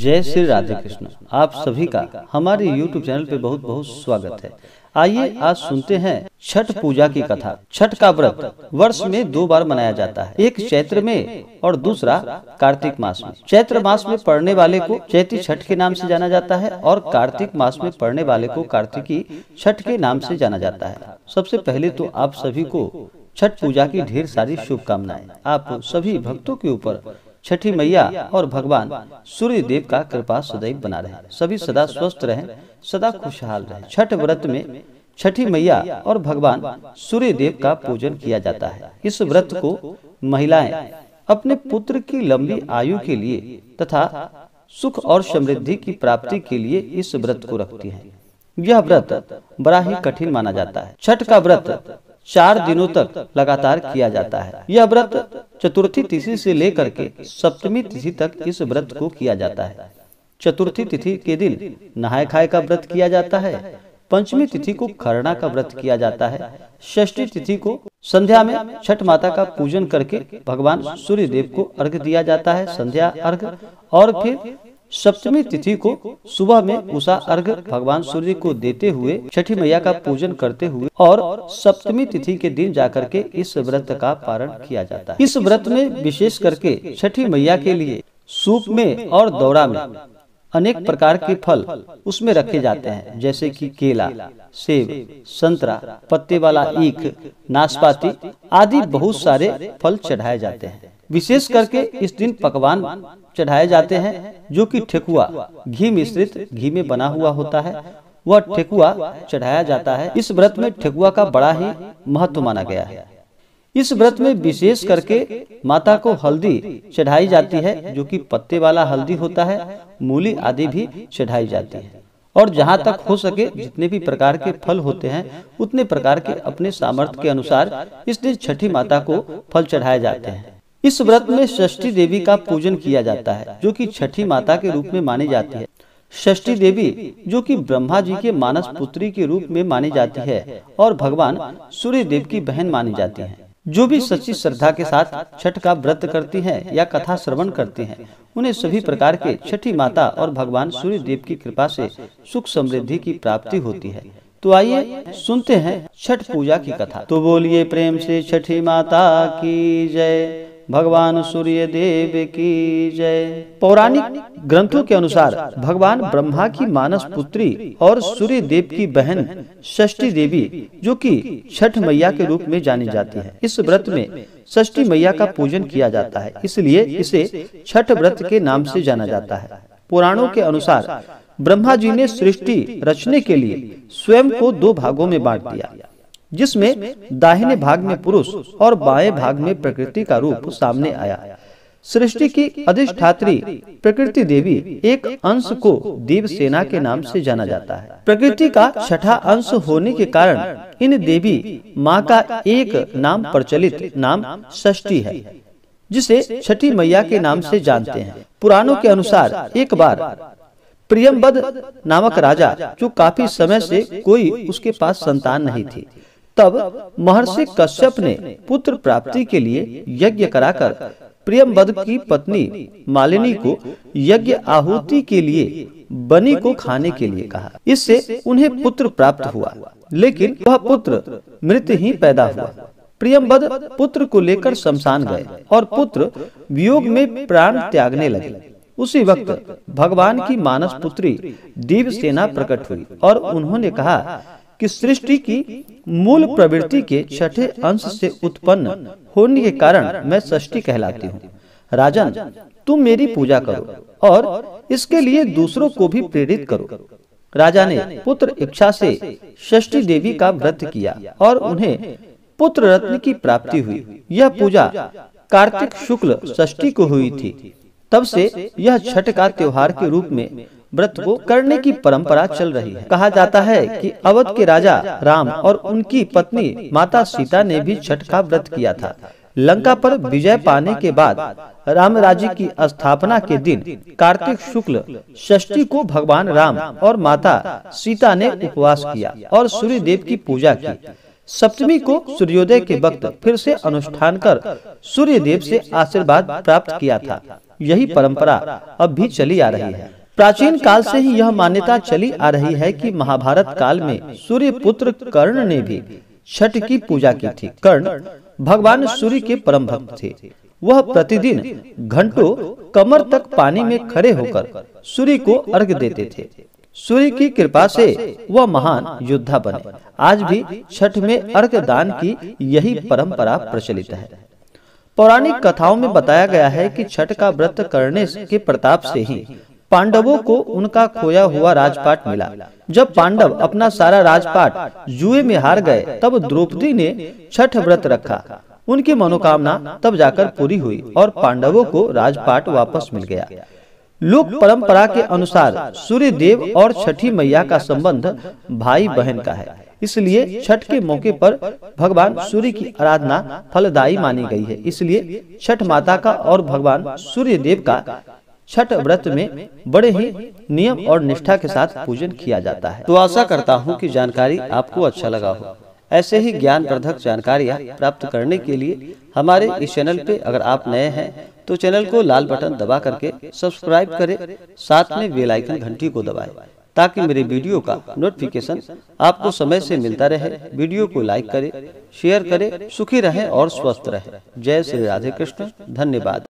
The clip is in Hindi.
जय श्री राधे कृष्ण आप सभी का हमारे YouTube चैनल पे बहुत बहुत स्वागत है आइए आज सुनते हैं छठ पूजा की कथा छठ का व्रत वर्ष में दो बार मनाया जाता है एक चैत्र में और दूसरा कार्तिक मास में चैत्र मास में पढ़ने वाले को चैती छठ के नाम से जाना जाता है और कार्तिक मास में पढ़ने वाले को कार्तिकी छठ के नाम से जाना जाता है सबसे पहले तो, तो आप सभी को छठ पूजा की ढेर सारी शुभकामनाएं आप सभी भक्तों के ऊपर छठी मैया और भगवान सूर्य देव का कृपा सदैव बना रहे सभी सदा स्वस्थ रहें सदा खुशहाल रहें छठ व्रत में छठी मैया और भगवान सूर्य देव का पूजन किया जाता है इस व्रत को महिलाएं अपने पुत्र की लंबी आयु के लिए तथा सुख और समृद्धि की प्राप्ति के लिए इस व्रत को रखती हैं। यह व्रत बड़ा ही कठिन माना जाता है छठ का व्रत चार दिनों तक लगातार किया जाता है यह व्रत चतुर्थी तिथि से लेकर के सप्तमी तिथि तक इस व्रत को किया जाता है चतुर्थी तिथि के दिन नहाय खाए का व्रत किया जाता है पंचमी तिथि को खरना का व्रत किया जाता है षष्ठी तिथि को संध्या में छठ माता का पूजन करके भगवान सूर्य देव को अर्घ दिया जाता है संध्या अर्घ और फिर सप्तमी तिथि को सुबह में उषा अर्घ भगवान सूर्य को देते हुए छठी मैया का पूजन करते हुए और सप्तमी तिथि के दिन जाकर के इस व्रत का पारण किया जाता है इस व्रत में विशेष करके छठी मैया के लिए सूप में और दौरा में अनेक प्रकार के फल उसमें रखे जाते हैं जैसे कि केला सेब संतरा पत्ते वाला ईख नाशपाती आदि बहुत सारे फल चढ़ाए जाते हैं विशेष करके इस दिन पकवान चढ़ाए जाते हैं जो कि ठेकुआ घी मिश्रित घी में बना हुआ होता है वह ठेकुआ चढ़ाया जाता है इस व्रत में ठेकुआ का बड़ा ही महत्व माना गया है इस व्रत में विशेष करके माता को हल्दी चढ़ाई जाती है जो कि पत्ते वाला हल्दी होता है मूली आदि भी चढ़ाई जाती है और जहाँ तक हो सके जितने भी प्रकार के फल होते हैं उतने प्रकार के अपने सामर्थ्य के अनुसार इस दिन छठी माता को फल चढ़ाए जाते हैं इस व्रत में षष्ठी देवी का पूजन किया जाता है जो कि छठी माता के रूप में मानी जाती है षष्ठी देवी जो कि ब्रह्मा जी के मानस पुत्री के रूप में मानी जाती है और भगवान सूर्य देव की बहन मानी जाती है जो भी सच्ची श्रद्धा के साथ छठ का व्रत करती हैं या कथा श्रवण करती हैं, उन्हें सभी प्रकार के छठी माता और भगवान सूर्य देव की कृपा से सुख समृद्धि की प्राप्ति होती है तो आइए सुनते हैं छठ पूजा की कथा तो बोलिए प्रेम से छठी माता की जय भगवान सूर्य देव की जय पौराणिक ग्रंथों के अनुसार भगवान ब्रह्मा की मानस पुत्री और सूर्य देव की बहन षष्ठी देवी जो कि छठ मैया के रूप में जानी जाती है इस व्रत में षष्ठी मैया का पूजन किया जाता है इसलिए इसे छठ व्रत के नाम से जाना जाता है पुराणों के अनुसार ब्रह्मा जी ने सृष्टि रचने के लिए स्वयं को दो भागों में बांट दिया जिसमें दाहिने भाग में पुरुष और बाएं भाग में प्रकृति का रूप सामने आया सृष्टि की अधिष्ठात्री प्रकृति देवी एक अंश को देव सेना के नाम से जाना जाता है प्रकृति का छठा अंश होने के कारण इन देवी माँ का एक नाम प्रचलित नाम षष्टी है जिसे छठी मैया के नाम से जानते हैं पुराणों के अनुसार एक बार प्रियम्बद नामक राजा जो काफी समय से कोई उसके पास संतान नहीं थी तब महर्षि कश्यप ने पुत्र प्राप्ति के लिए यज्ञ कराकर प्रियम की पत्नी मालिनी को यज्ञ आहुति के लिए बनी को खाने के लिए कहा इससे उन्हें पुत्र प्राप्त हुआ लेकिन वह पुत्र मृत ही पैदा हुआ प्रियम पुत्र को लेकर शमशान गए और पुत्र वियोग में प्राण त्यागने लगे उसी वक्त भगवान की मानस पुत्री देव सेना प्रकट हुई और उन्होंने कहा कि सृष्टि की मूल प्रवृत्ति के छठे अंश से उत्पन्न होने के कारण मैं सृष्टि कहलाती हूँ राजन तुम मेरी पूजा करो और इसके लिए दूसरों को भी प्रेरित करो राजा ने पुत्र इच्छा से षष्टी देवी का व्रत किया और उन्हें पुत्र रत्न की प्राप्ति हुई यह पूजा कार्तिक शुक्ल षष्टी को हुई थी तब से यह छठ का त्योहार के रूप में व्रत को करने की परंपरा चल रही है कहा जाता है कि अवध के राजा राम और उनकी पत्नी माता सीता ने भी छठ का व्रत किया था लंका पर विजय पाने के बाद राम राज्य की स्थापना के दिन कार्तिक शुक्ल षष्ठी को भगवान राम और माता सीता ने उपवास किया और सूर्य देव की पूजा की सप्तमी को सूर्योदय के वक्त फिर से अनुष्ठान कर सूर्य देव से आशीर्वाद प्राप्त किया था यही परंपरा अब भी चली आ रही है प्राचीन काल से ही यह मान्यता चली आ रही है कि महाभारत काल में सूर्य पुत्र कर्ण ने भी छठ की पूजा की थी कर्ण भगवान सूर्य के परम भक्त थे वह प्रतिदिन घंटों कमर तक पानी में खड़े होकर सूर्य को अर्घ देते थे सूर्य की कृपा से वह महान योद्धा बने आज भी छठ में अर्घ दान की यही परंपरा प्रचलित है पौराणिक कथाओं में बताया गया है कि छठ का व्रत करने के प्रताप से ही पांडवों को उनका खोया हुआ राजपाट मिला जब पांडव अपना सारा राजपाट जुए में हार गए तब द्रौपदी ने छठ व्रत रखा उनकी मनोकामना तब जाकर पूरी हुई और पांडवों को राजपाट वापस मिल गया लोक परंपरा के अनुसार सूर्य देव और छठी मैया का संबंध भाई बहन का है इसलिए छठ के मौके पर भगवान सूर्य की आराधना फलदायी मानी गई है इसलिए छठ माता का और भगवान सूर्य देव का छठ व्रत में बड़े ही नियम और निष्ठा के साथ पूजन किया जाता है तो आशा करता हूँ कि जानकारी आपको अच्छा लगा हो ऐसे ही ज्ञान वर्धक जानकारियाँ प्राप्त करने के लिए हमारे इस चैनल पे अगर आप नए हैं तो चैनल को लाल बटन दबा करके सब्सक्राइब करें साथ में बेल आइकन घंटी को दबाएं ताकि मेरे वीडियो का नोटिफिकेशन आपको समय से मिलता रहे वीडियो को लाइक करें शेयर करें सुखी रहें और स्वस्थ रहें जय श्री राधे कृष्ण धन्यवाद